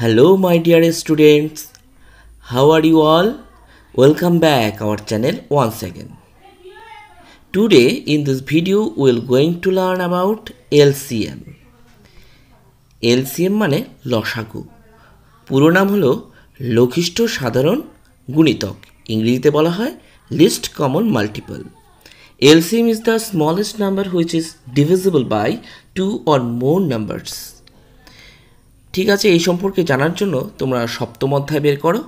hello my dear students how are you all welcome back our channel once again today in this video will going to learn about LCM LCM মানে লসাগু পুরো নাম হলো লঘিষ্ঠ সাধারণ গুণিতক ইংরেজিতে বলা হয় least common multiple LCM is the smallest number which is divisible by two or more numbers ঠিক আছে এই সম্পর্কে জানার জন্য তোমরা সপ্তম অধ্যায় বের করো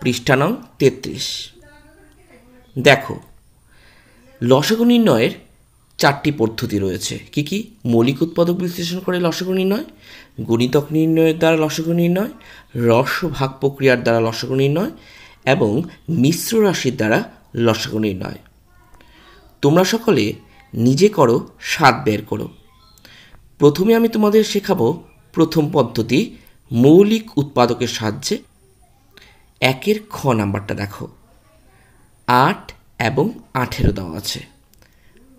পৃষ্ঠা নং তেত্রিশ দেখো লসগু নির্ণয়ের চারটি পদ্ধতি রয়েছে কি কি মৌলিক উৎপাদক বিশ্লেষণ করে লসগু নির্ণয় গণিতক নির্ণয়ের দ্বারা লসগু নির্ণয় রস ভাগ প্রক্রিয়ার দ্বারা লসগু নির্ণয় এবং মিশ্র রাশির দ্বারা লসগু নির্ণয় তোমরা সকলে নিজে করো স্বাদ বের করো প্রথমে আমি তোমাদের শেখাবো প্রথম পদ্ধতি মৌলিক উৎপাদকের সাহায্যে একের খ নাম্বারটা দেখো আট এবং আঠেরো দেওয়া আছে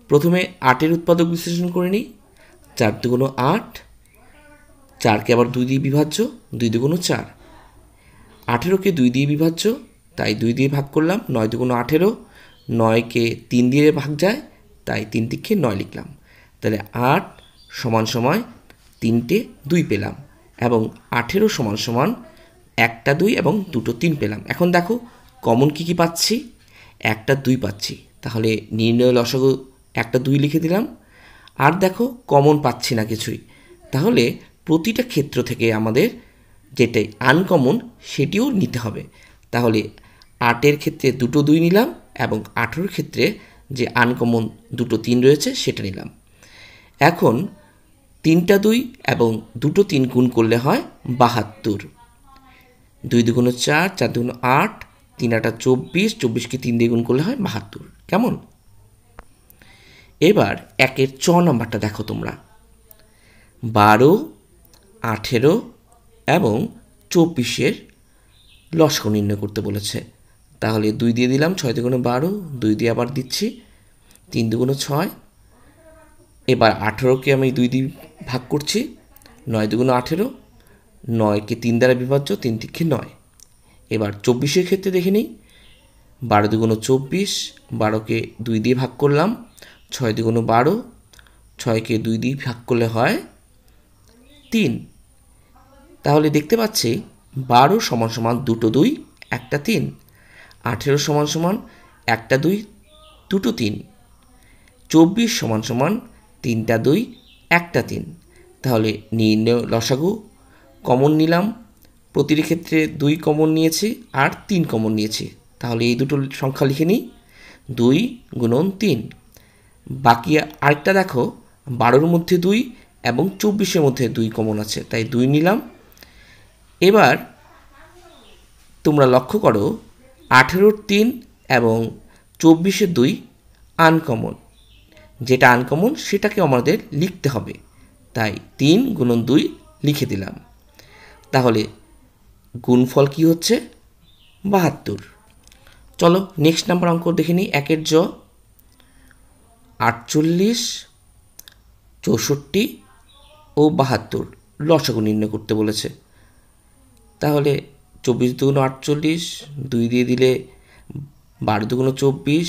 প্রথমে আটের উৎপাদক বিশ্লেষণ করে নিই চার দুগুণ আট চারকে আবার দুই দিয়ে বিভাজ্য দুই দুগুণ চার আঠেরোকে দুই দিয়ে বিভাজ্য তাই দুই দিয়ে ভাগ করলাম নয় দুগুণ আঠেরো নয়কে তিন দিয়ে ভাগ যায় তাই তিন দিককে নয় লিখলাম তাহলে আট সমান সময় তিনটে দুই পেলাম এবং আঠেরো সমান সমান একটা দুই এবং দুটো তিন পেলাম এখন দেখো কমন কি কি পাচ্ছি একটা দুই পাচ্ছি তাহলে নির্ণয় লসগ একটা দুই লিখে দিলাম আর দেখো কমন পাচ্ছি না কিছুই তাহলে প্রতিটা ক্ষেত্র থেকে আমাদের যেটাই আনকমন সেটিও নিতে হবে তাহলে আটের ক্ষেত্রে দুটো দুই নিলাম এবং আঠেরোর ক্ষেত্রে যে আনকমন দুটো তিন রয়েছে সেটা নিলাম এখন তিনটা দুই এবং দুটো তিন গুণ করলে হয় বাহাত্তর দুই দুগুণ চার চার দুগুণ আট তিন আটা চব্বিশ চব্বিশকে তিন দিয়ে গুণ করলে হয় বাহাত্তর কেমন এবার একের চ নম্বরটা দেখো তোমরা বারো আঠেরো এবং চব্বিশের লস্ক নির্ণয় করতে বলেছে তাহলে দুই দিয়ে দিলাম ছয় দুগুণে বারো দুই দিয়ে আবার দিচ্ছি তিন দুগুণো ছয় এবার আঠেরোকে আমি দুই দিন ভাগ করছি নয় দুগুণ আঠেরো নয়কে তিন দ্বারা বিভাজ্য তিন তিক্ষে নয় এবার চব্বিশের ক্ষেত্রে দেখে নিই বারো দুগুণ চব্বিশ বারোকে দুই দিয়ে ভাগ করলাম ছয় দুগুণ বারো ছয়কে দুই দিয়ে ভাগ করলে হয় তিন তাহলে দেখতে পাচ্ছি বারো সমান সমান দুটো দুই একটা তিন আঠেরো সমান সমান একটা দুই দুটো তিন চব্বিশ সমান সমান তিনটা দুই একটা তিন তাহলে নিয়ে লসাগু কমন নিলাম প্রতিটি ক্ষেত্রে দুই কমন নিয়েছি আর তিন কমন নিয়েছি তাহলে এই দুটো সংখ্যা লিখে নিই দুই গুণন তিন বাকি আরেকটা দেখো বারোর মধ্যে দুই এবং চব্বিশের মধ্যে দুই কমন আছে তাই দুই নিলাম এবার তোমরা লক্ষ্য করো আঠেরোর তিন এবং চব্বিশে দুই আনকমন যেটা আনকমন সেটাকে আমাদের লিখতে হবে তাই তিন গুণন দুই লিখে দিলাম তাহলে গুণফল কি হচ্ছে বাহাত্তর চলো নেক্সট নাম্বার অঙ্ক দেখে নিই একের জ আটচল্লিশ চৌষট্টি ও বাহাত্তর লসাগু নির্ণয় করতে বলেছে তাহলে চব্বিশ দুগুণ আটচল্লিশ দুই দিয়ে দিলে বারো দুগুণ চব্বিশ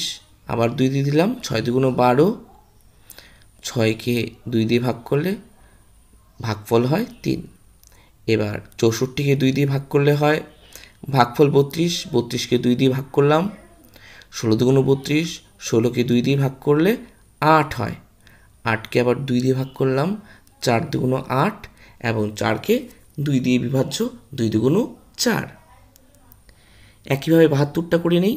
আবার দুই দিয়ে দিলাম ছয় দুগুণ বারো ছয়কে দুই দিয়ে ভাগ করলে ভাগফল হয় তিন এবার চৌষট্টিকে দুই দিয়ে ভাগ করলে হয় ভাগফল বত্রিশ বত্রিশকে দুই দিয়ে ভাগ করলাম ষোলো দুগুণ বত্রিশ ষোলোকে দুই দিয়ে ভাগ করলে আট হয় আটকে আবার দুই দিয়ে ভাগ করলাম চার দুগুণ আট এবং চারকে দুই দিয়ে বিভাজ্য দুই দুগুণ চার একইভাবে বাহাত্তরটা করে নেই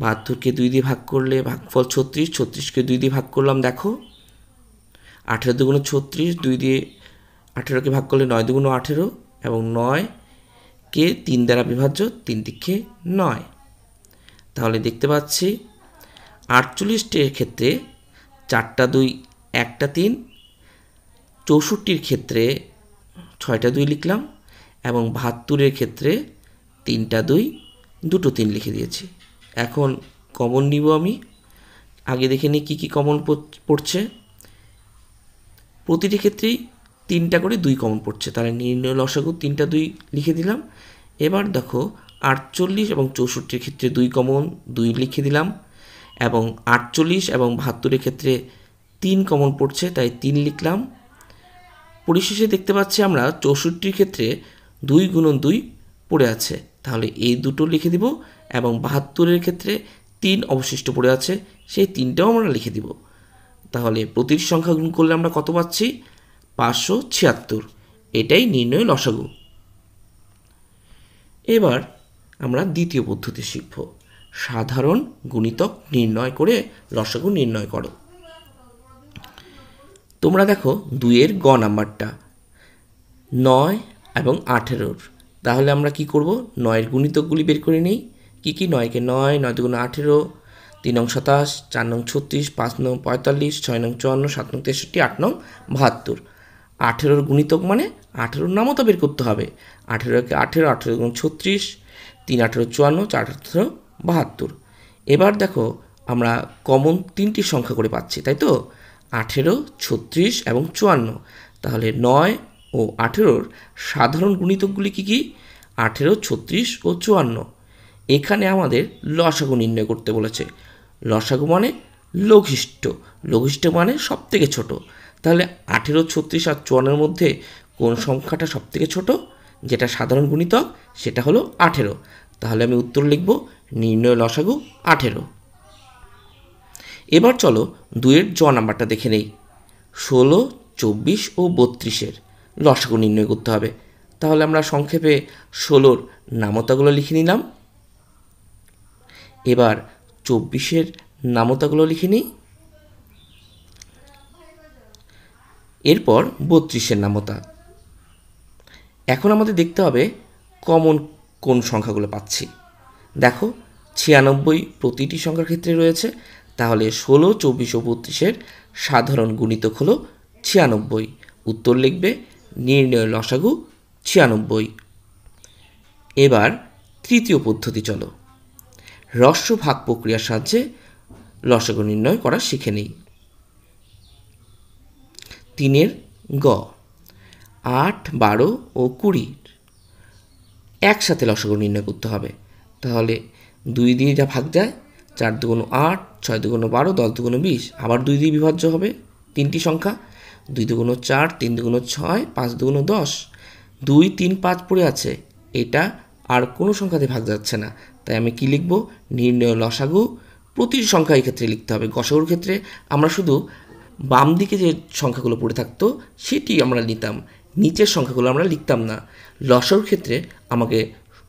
বাহাত্তরকে দুই দিয়ে ভাগ করলে ভাগফল ছত্রিশ ছত্রিশকে দুই দিয়ে ভাগ করলাম দেখো আঠেরো দুগুণো ছত্রিশ দুই দিয়ে আঠেরোকে ভাগ করলে নয় দুগুণো আঠেরো এবং নয়কে তিন দ্বারা বিভাজ্য তিন দিকে নয় তাহলে দেখতে পাচ্ছি আটচল্লিশটির ক্ষেত্রে চারটা দুই একটা তিন চৌষট্টির ক্ষেত্রে ছয়টা দুই লিখলাম এবং বাহাত্তরের ক্ষেত্রে তিনটা দুই দুটো তিন লিখে দিয়েছি এখন কমন নিব আমি আগে দেখে নিই কী কী কমন পড়ছে প্রতিটি ক্ষেত্রেই তিনটা করে দুই কমন পড়ছে তাহলে নির্ণয় লসাগু তিনটা দুই লিখে দিলাম এবার দেখো আটচল্লিশ এবং চৌষট্টির ক্ষেত্রে দুই কমন দুই লিখে দিলাম এবং আটচল্লিশ এবং বাহাত্তরের ক্ষেত্রে তিন কমন পড়ছে তাই তিন লিখলাম পরিশেষে দেখতে পাচ্ছি আমরা চৌষট্টির ক্ষেত্রে দুই গুণন দুই পড়ে আছে তাহলে এই দুটো লিখে দিব এবং বাহাত্তরের ক্ষেত্রে তিন অবশিষ্ট পড়ে আছে সেই তিনটাও আমরা লিখে দিব তাহলে প্রতিটি সংখ্যা গুণ করলে আমরা কত পাচ্ছি পাঁচশো ছিয়াত্তর এটাই নির্ণয় লসাগু এবার আমরা দ্বিতীয় পদ্ধতি শিখব সাধারণ গুণিতক নির্ণয় করে লসাগু নির্ণয় করো তোমরা দেখো দুইয়ের গ নাম্বারটা নয় এবং আঠেরোর তাহলে আমরা কি করব নয়ের গুণিতকগুলি বের করে নিই কী কী নয় কে নয় নয় দুগুণ আঠেরো তিন নং সাতাশ চার নং ছত্রিশ পাঁচ নং পঁয়তাল্লিশ ছয় নং চুয়ান্ন সাত নং তেষট্টি আট নং বাহাত্তর আঠেরোর গুণিতক মানে আঠেরোর নামও তো বের করতে হবে আঠেরোকে আঠেরো আঠেরো গুণ ছত্রিশ তিন আঠেরো চুয়ান্ন চার আঠেরো বাহাত্তর এবার দেখো আমরা কমন তিনটি সংখ্যা করে পাচ্ছি তাই তো আঠেরো ছত্রিশ এবং চুয়ান্ন তাহলে নয় ও আঠেরোর সাধারণ গুণিতকগুলি কী কী আঠেরো ছত্রিশ ও চুয়ান্ন এখানে আমাদের লসাগু নির্ণয় করতে বলেছে লসাগু মানে লঘিষ্ঠ লঘিষ্ঠ মানে সব থেকে ছোটো তাহলে আঠেরো ছত্রিশ আর চুয়ান্নের মধ্যে কোন সংখ্যাটা সব থেকে ছোটো যেটা সাধারণ গুণিতক সেটা হলো আঠেরো তাহলে আমি উত্তর লিখব নির্ণয় লসাগু আঠেরো এবার চলো দুয়ের জ নাম্বারটা দেখে নেই ষোলো চব্বিশ ও বত্রিশের লসাগু নির্ণয় করতে হবে তাহলে আমরা সংক্ষেপে ষোলোর নামতাগুলো লিখে নিলাম এবার চব্বিশের নামতাগুলো লিখে নিই এরপর বত্রিশের নামতা এখন আমাদের দেখতে হবে কমন কোন সংখ্যাগুলো পাচ্ছি দেখো ছিয়ানব্বই প্রতিটি সংখ্যার ক্ষেত্রে রয়েছে তাহলে ষোলো চব্বিশ ও বত্রিশের সাধারণ গুণিতক হলো ছিয়ানব্বই উত্তর লিখবে নির্ণয় লসাগু ছিয়ানব্বই এবার তৃতীয় পদ্ধতি চলো হ্রস্ব ভাগ প্রক্রিয়ার সাহায্যে লসগ নির্ণয় করা শিখে নিই তিনের গ আট বারো ও কুড়ির একসাথে লসগ নির্ণয় করতে হবে তাহলে দুই দিয়ে যা ভাগ যায় চার দুগুণ আট ছয় দুগুণ বারো দশ দুগুণ বিশ আবার দুই দিয়ে বিভাজ্য হবে তিনটি সংখ্যা দুই দুগুণ চার তিন দুগুণ ছয় পাঁচ দুগুণ দশ দুই তিন পাঁচ পড়ে আছে এটা আর কোনো সংখ্যাতে ভাগ যাচ্ছে না তাই আমি কি লিখব নির্ণয় লসাগু প্রতি সংখ্যা ক্ষেত্রে লিখতে হবে গসাগুর ক্ষেত্রে আমরা শুধু বাম দিকে যে সংখ্যাগুলো পড়ে থাকতো সেটি আমরা নিতাম নিচের সংখ্যাগুলো আমরা লিখতাম না লসাগুর ক্ষেত্রে আমাকে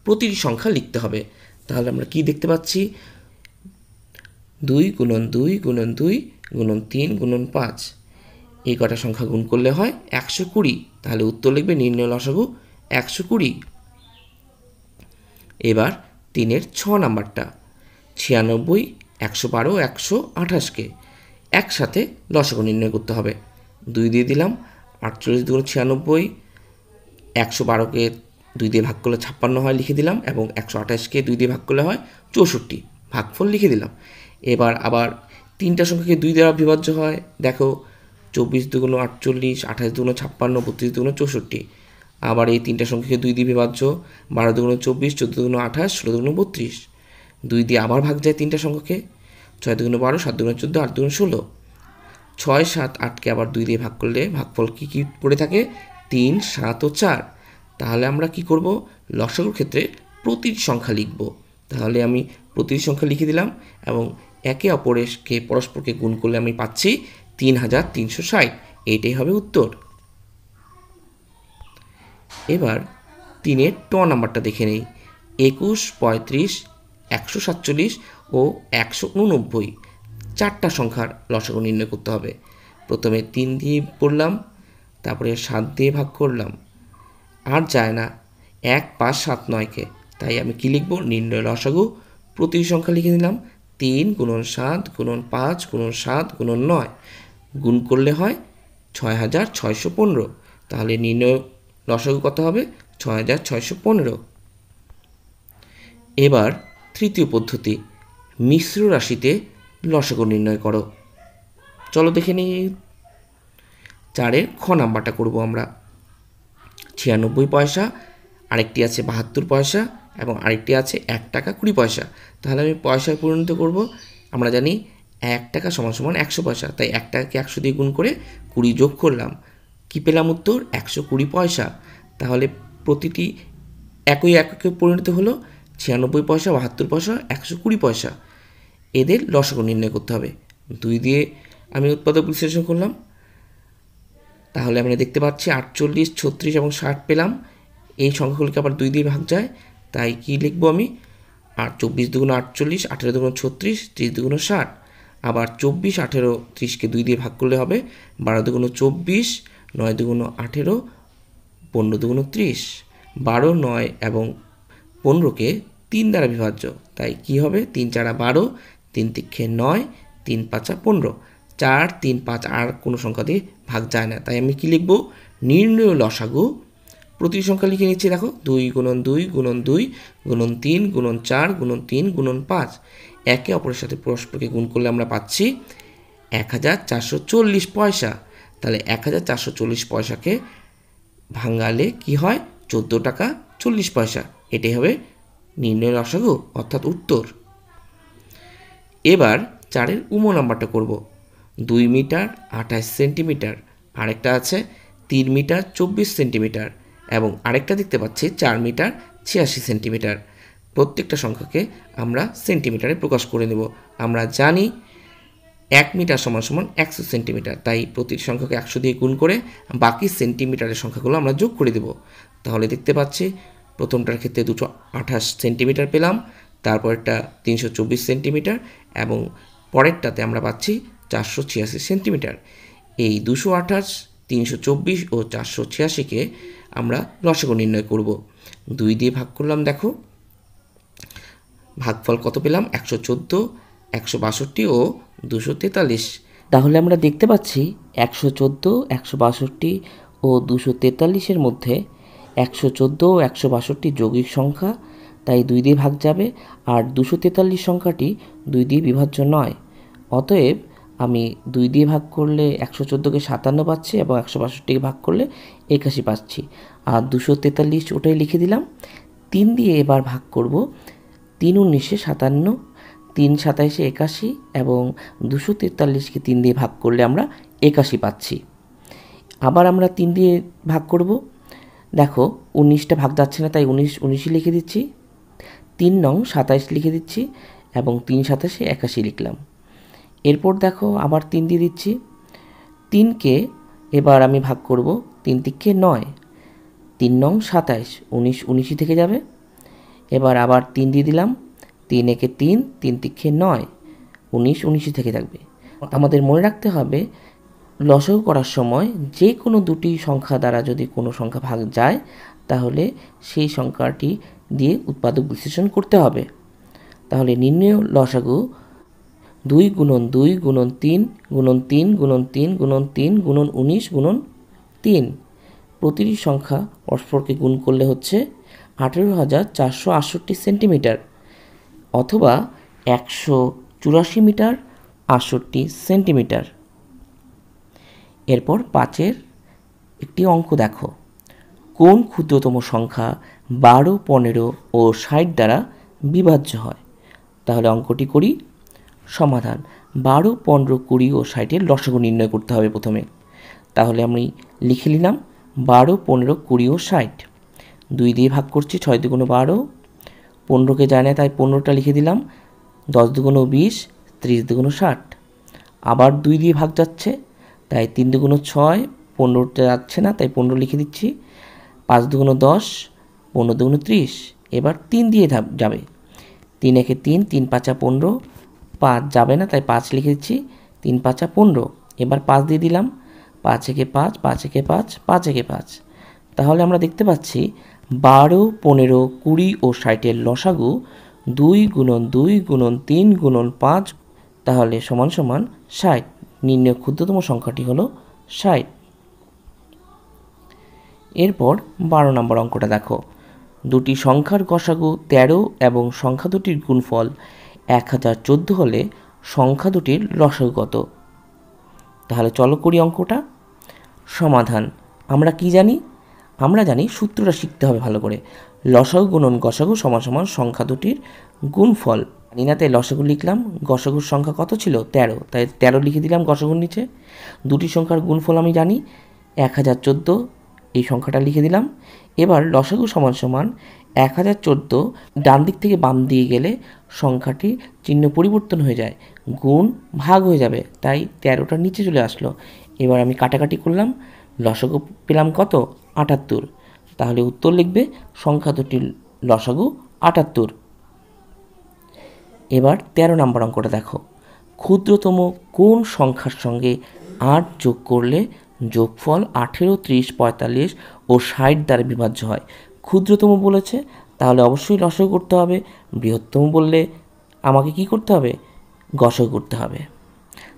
প্রতিটি সংখ্যা লিখতে হবে তাহলে আমরা কি দেখতে পাচ্ছি দুই গুণন দুই গুণন দুই গুণন তিন গুণন পাঁচ এই কটা সংখ্যা গুণ করলে হয় একশো কুড়ি তাহলে উত্তর লিখবে নির্ণয় লসাগু একশো কুড়ি এবার তিনের ছ নাম্বারটা ছিয়ানব্বই একশো বারো একশো আঠাশকে একসাথে দশক নির্ণয় করতে হবে দুই দিয়ে দিলাম আটচল্লিশ দুগুণ ছিয়ানব্বই একশো বারোকে দুই দিয়ে ভাগ করলে ছাপ্পান্ন হয় লিখে দিলাম এবং একশো আঠাশকে দুই দিয়ে ভাগ করলে হয় চৌষট্টি ভাগফল লিখে দিলাম এবার আবার তিনটা সংখ্যাকে দুই দ্বারা বিভাজ্য হয় দেখো চব্বিশ দুগুণ আটচল্লিশ আঠাশ দুগুণ ছাপ্পান্ন বত্রিশ দুগুণ চৌষট্টি আবার এই তিনটা সংখ্যাকে দুই দিয়ে বিভাজ্য বারো দুগুণ চব্বিশ চোদ্দ দুগুণ আঠাশ ষোলো দুগুণ বত্রিশ দুই দিয়ে আবার ভাগ যায় তিনটা সংখ্যাকে ছয় দুগুণ বারো সাত দুগুণ চোদ্দো আট দুগুণ ষোলো ছয় সাত আটকে আবার দুই দিয়ে ভাগ করলে ভাগফল কী কী পড়ে থাকে তিন সাত ও চার তাহলে আমরা কি করব লসাগুর ক্ষেত্রে প্রতিটি সংখ্যা লিখব তাহলে আমি প্রতিটি সংখ্যা লিখে দিলাম এবং একে অপরেরকে পরস্পরকে গুণ করলে আমি পাচ্ছি তিন হাজার তিনশো ষাট এইটাই হবে উত্তর এবার তিনের ট নাম্বারটা দেখে নেই একুশ পঁয়ত্রিশ একশো সাতচল্লিশ ও একশো উননব্বই চারটা সংখ্যার লসাগু নির্ণয় করতে হবে প্রথমে তিন দিয়ে পড়লাম তারপরে সাত দিয়ে ভাগ করলাম আর যায় না এক পাঁচ সাত নয়কে তাই আমি কী লিখব নির্ণয় লসগু প্রতিটি সংখ্যা লিখে নিলাম তিন গুণন সাত গুণন পাঁচ গুণন সাত গুণন নয় গুণ করলে হয় ছয় হাজার ছয়শো পনেরো তাহলে নির্ণয় লসাগু কত হবে ছয় হাজার ছয়শো পনেরো এবার তৃতীয় পদ্ধতি মিশ্র রাশিতে লসাগু নির্ণয় করো চলো দেখে নিই চারের খ নাম্বারটা করব আমরা ছিয়ানব্বই পয়সা আরেকটি আছে বাহাত্তর পয়সা এবং আরেকটি আছে এক টাকা কুড়ি পয়সা তাহলে আমি পয়সায় পরিণত করব আমরা জানি এক টাকা সমান সমান একশো পয়সা তাই এক টাকাকে একশো দিয়ে গুণ করে কুড়ি যোগ করলাম কী পেলাম উত্তর একশো কুড়ি পয়সা তাহলে প্রতিটি একই এককে পরিণত হলো ছিয়ানব্বই পয়সা বাহাত্তর পয়সা একশো কুড়ি পয়সা এদের লসক নির্ণয় করতে হবে দুই দিয়ে আমি উৎপাদক বিশ্লেষণ করলাম তাহলে আমরা দেখতে পাচ্ছি আটচল্লিশ ছত্রিশ এবং ষাট পেলাম এই সংখ্যাগুলিকে আবার দুই দিয়ে ভাগ যায় তাই কি লিখবো আমি আর চব্বিশ দুগুণ আটচল্লিশ আঠেরো দুগুণ ছত্রিশ ত্রিশ দুগুণ ষাট আবার চব্বিশ আঠেরো ত্রিশকে দুই দিয়ে ভাগ করলে হবে বারো দুগুণ চব্বিশ নয় দুগুণ আঠেরো পনেরো দুগুণ ত্রিশ বারো নয় এবং পনেরোকে তিন দ্বারা বিভাজ্য তাই কি হবে তিন চারা বারো তিন তিক্ষে নয় তিন পাঁচা পনেরো চার তিন পাঁচ আর কোনো সংখ্যা দিয়ে ভাগ যায় না তাই আমি কি লিখব নির্ণয় লসাগু প্রতিটি সংখ্যা লিখে নিচ্ছি দেখো দুই গুণন দুই গুণন দুই গুণন তিন গুণন চার গুণন তিন গুণন পাঁচ একে অপরের সাথে পরস্পরকে গুণ করলে আমরা পাচ্ছি এক হাজার চারশো চল্লিশ পয়সা তাহলে এক হাজার চারশো চল্লিশ পয়সাকে ভাঙালে কি হয় চোদ্দো টাকা চল্লিশ পয়সা এটাই হবে নির্ণয় রসাগু অর্থাৎ উত্তর এবার চারের উমো নাম্বারটা করব দুই মিটার আঠাশ সেন্টিমিটার আরেকটা আছে তিন মিটার চব্বিশ সেন্টিমিটার এবং আরেকটা দেখতে পাচ্ছি চার মিটার ছিয়াশি সেন্টিমিটার প্রত্যেকটা সংখ্যাকে আমরা সেন্টিমিটারে প্রকাশ করে নেব আমরা জানি এক মিটার সমান সমান একশো সেন্টিমিটার তাই প্রতিটি সংখ্যাকে একশো দিয়ে গুণ করে বাকি সেন্টিমিটারের সংখ্যাগুলো আমরা যোগ করে দেব তাহলে দেখতে পাচ্ছি প্রথমটার ক্ষেত্রে দুশো আঠাশ সেন্টিমিটার পেলাম তারপরটা তিনশো চব্বিশ সেন্টিমিটার এবং পরেরটাতে আমরা পাচ্ছি চারশো ছিয়াশি সেন্টিমিটার এই দুশো আঠাশ তিনশো চব্বিশ ও চারশো ছিয়াশিকে আমরা রসগো নির্ণয় করব দুই দিয়ে ভাগ করলাম দেখো ভাগফল কত পেলাম একশো চোদ্দো একশো বাষট্টি ও দুশো তেতাল্লিশ তাহলে আমরা দেখতে পাচ্ছি একশো চোদ্দো একশো বাষট্টি ও দুশো তেতাল্লিশের মধ্যে একশো চোদ্দো ও একশো বাষট্টি যৌগিক সংখ্যা তাই দুই দিয়ে ভাগ যাবে আর দুশো তেতাল্লিশ সংখ্যাটি দুই দিয়ে বিভাজ্য নয় অতএব আমি দুই দিয়ে ভাগ করলে একশো চোদ্দোকে সাতান্ন পাচ্ছি এবং একশো বাষট্টিকে ভাগ করলে একাশি পাচ্ছি আর দুশো তেতাল্লিশ ওটাই লিখে দিলাম তিন দিয়ে এবার ভাগ করব তিন উনিশে সাতান্ন তিন সাতাইশে একাশি এবং দুশো তেতাল্লিশকে তিন দিয়ে ভাগ করলে আমরা একাশি পাচ্ছি আবার আমরা তিন দিয়ে ভাগ করব দেখো উনিশটা ভাগ যাচ্ছে না তাই উনিশ উনিশই লিখে দিচ্ছি তিন নং সাতাইশ লিখে দিচ্ছি এবং তিন সাতাশে একাশি লিখলাম এরপর দেখো আবার তিন দিয়ে দিচ্ছি তিনকে এবার আমি ভাগ করব তিন তিককে নয় তিন নং সাতাইশ উনিশ উনিশই থেকে যাবে এবার আবার তিন দিয়ে দিলাম তিন একে তিন তিন তিক্ষে নয় উনিশ উনিশই থেকে থাকবে আমাদের মনে রাখতে হবে লসও করার সময় যে কোনো দুটি সংখ্যা দ্বারা যদি কোনো সংখ্যা ভাগ যায় তাহলে সেই সংখ্যাটি দিয়ে উৎপাদক বিশ্লেষণ করতে হবে তাহলে নির্ণয় লসাগু দুই গুণন দুই গুণন তিন গুণন তিন গুণন তিন গুণন তিন গুণন উনিশ গুণন তিন প্রতিটি সংখ্যা পরস্পরকে গুণ করলে হচ্ছে আঠেরো হাজার চারশো আটষট্টি সেন্টিমিটার অথবা একশো চুরাশি মিটার আটষট্টি সেন্টিমিটার এরপর পাঁচের একটি অঙ্ক দেখো কোন ক্ষুদ্রতম সংখ্যা বারো পনেরো ও ষাট দ্বারা বিভাজ্য হয় তাহলে অঙ্কটি করি সমাধান বারো পনেরো কুড়ি ও ষাটের লসগু নির্ণয় করতে হবে প্রথমে তাহলে আমি লিখে নিলাম বারো পনেরো কুড়ি ও ষাট দুই দিয়ে ভাগ করছি ছয় দুগুণ বারো পনেরোকে যায় না তাই পনেরোটা লিখে দিলাম দশ দুগুণো বিশ ত্রিশ দুগুণো ষাট আবার দুই দিয়ে ভাগ যাচ্ছে তাই তিন দুগুণো ছয় পনেরোটা যাচ্ছে না তাই পনেরো লিখে দিচ্ছি পাঁচ দুগুণো দশ পনেরো দুগুণো ত্রিশ এবার তিন দিয়ে যাবে তিন একে তিন তিন পাঁচা পনেরো পাঁচ যাবে না তাই পাঁচ লিখে দিচ্ছি তিন পাঁচা পনেরো এবার পাঁচ দিয়ে দিলাম পাঁচ একে পাঁচ পাঁচ একে পাঁচ পাঁচ একে পাঁচ তাহলে আমরা দেখতে পাচ্ছি বারো পনেরো কুড়ি ও ষাটের লসাগু দুই গুণন দুই গুণন তিন গুণন পাঁচ তাহলে সমান সমান ষাট নির্ণয় ক্ষুদ্রতম সংখ্যাটি হল ষাট এরপর বারো নম্বর অঙ্কটা দেখো দুটি সংখ্যার গসাগু ১৩ এবং সংখ্যা দুটির গুণফল এক হাজার চোদ্দো হলে সংখ্যা দুটির লসাগু কত তাহলে চলো করি অঙ্কটা সমাধান আমরা কি জানি আমরা জানি সূত্রটা শিখতে হবে ভালো করে লসাগু গুণন গসাগু সমান সমান সংখ্যা দুটির গুণফল নিনাতে লসাগু লিখলাম গসাগুর সংখ্যা কত ছিল তেরো তাই তেরো লিখে দিলাম গসাগুর নিচে দুটি সংখ্যার গুণফল আমি জানি এক হাজার চোদ্দো এই সংখ্যাটা লিখে দিলাম এবার লসাগু সমান সমান এক হাজার চোদ্দো ডান দিক থেকে বাম দিয়ে গেলে সংখ্যাটি চিহ্ন পরিবর্তন হয়ে যায় গুণ ভাগ হয়ে যাবে তাই তেরোটা নিচে চলে আসলো এবার আমি কাটাকাটি করলাম লসাগু পেলাম কত আটাত্তর তাহলে উত্তর লিখবে সংখ্যা দুটির লসাগু আটাত্তর এবার ১৩ নম্বর অঙ্কটা দেখো ক্ষুদ্রতম কোন সংখ্যার সঙ্গে আট যোগ করলে যোগফল আঠেরো ত্রিশ পঁয়তাল্লিশ ও ষাট দ্বারা বিভাজ্য হয় ক্ষুদ্রতম বলেছে তাহলে অবশ্যই লসও করতে হবে বৃহত্তম বললে আমাকে কি করতে হবে গসও করতে হবে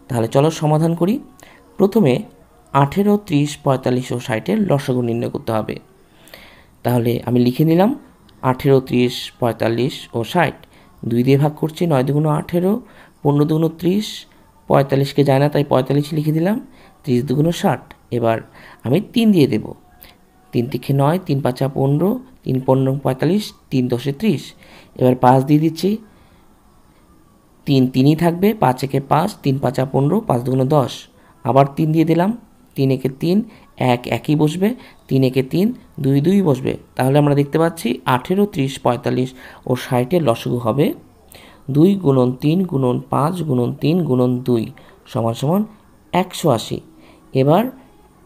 তাহলে চলো সমাধান করি প্রথমে আঠেরো ত্রিশ পঁয়তাল্লিশ ও ষাটের লসগু নির্ণয় করতে হবে তাহলে আমি লিখে নিলাম আঠেরো ত্রিশ পঁয়তাল্লিশ ও ষাট দুই দিয়ে ভাগ করছি নয় দুগুণ আঠেরো পনেরো দুগুণ ত্রিশ পঁয়তাল্লিশকে যায় না তাই পঁয়তাল্লিশ লিখে দিলাম ত্রিশ দুগুণ ষাট এবার আমি তিন দিয়ে দেব তিন তিখে নয় তিন পাঁচা পনেরো তিন পনেরো পঁয়তাল্লিশ তিন দশে ত্রিশ এবার পাঁচ দিয়ে দিচ্ছি তিন তিনই থাকবে পাঁচ একে পাঁচ তিন পাঁচা পনেরো পাঁচ দুগুণ দশ আবার তিন দিয়ে দিলাম তিন একে তিন এক একই বসবে তিন একে তিন দুই দুই বসবে তাহলে আমরা দেখতে পাচ্ছি আঠেরো ত্রিশ পঁয়তাল্লিশ ও ষাটের লসগু হবে দুই গুণন তিন গুণন পাঁচ গুণন তিন গুণন দুই সমান সমান একশো আশি এবার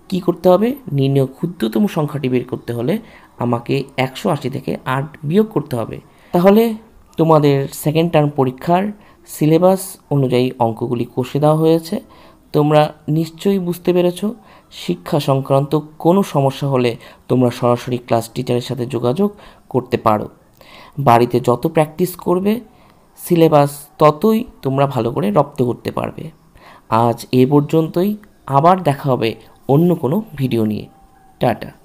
কি করতে হবে নির্ণয় ক্ষুদ্রতম সংখ্যাটি বের করতে হলে আমাকে একশো আশি থেকে আট বিয়োগ করতে হবে তাহলে তোমাদের সেকেন্ড টার্ম পরীক্ষার সিলেবাস অনুযায়ী অঙ্কগুলি কষে দেওয়া হয়েছে তোমরা নিশ্চয়ই বুঝতে পেরেছো শিক্ষা সংক্রান্ত কোনো সমস্যা হলে তোমরা সরাসরি ক্লাস টিচারের সাথে যোগাযোগ করতে পারো বাড়িতে যত প্র্যাকটিস করবে সিলেবাস ততই তোমরা ভালো করে রপ্ত করতে পারবে আজ এ পর্যন্তই আবার দেখা হবে অন্য কোনো ভিডিও নিয়ে টাটা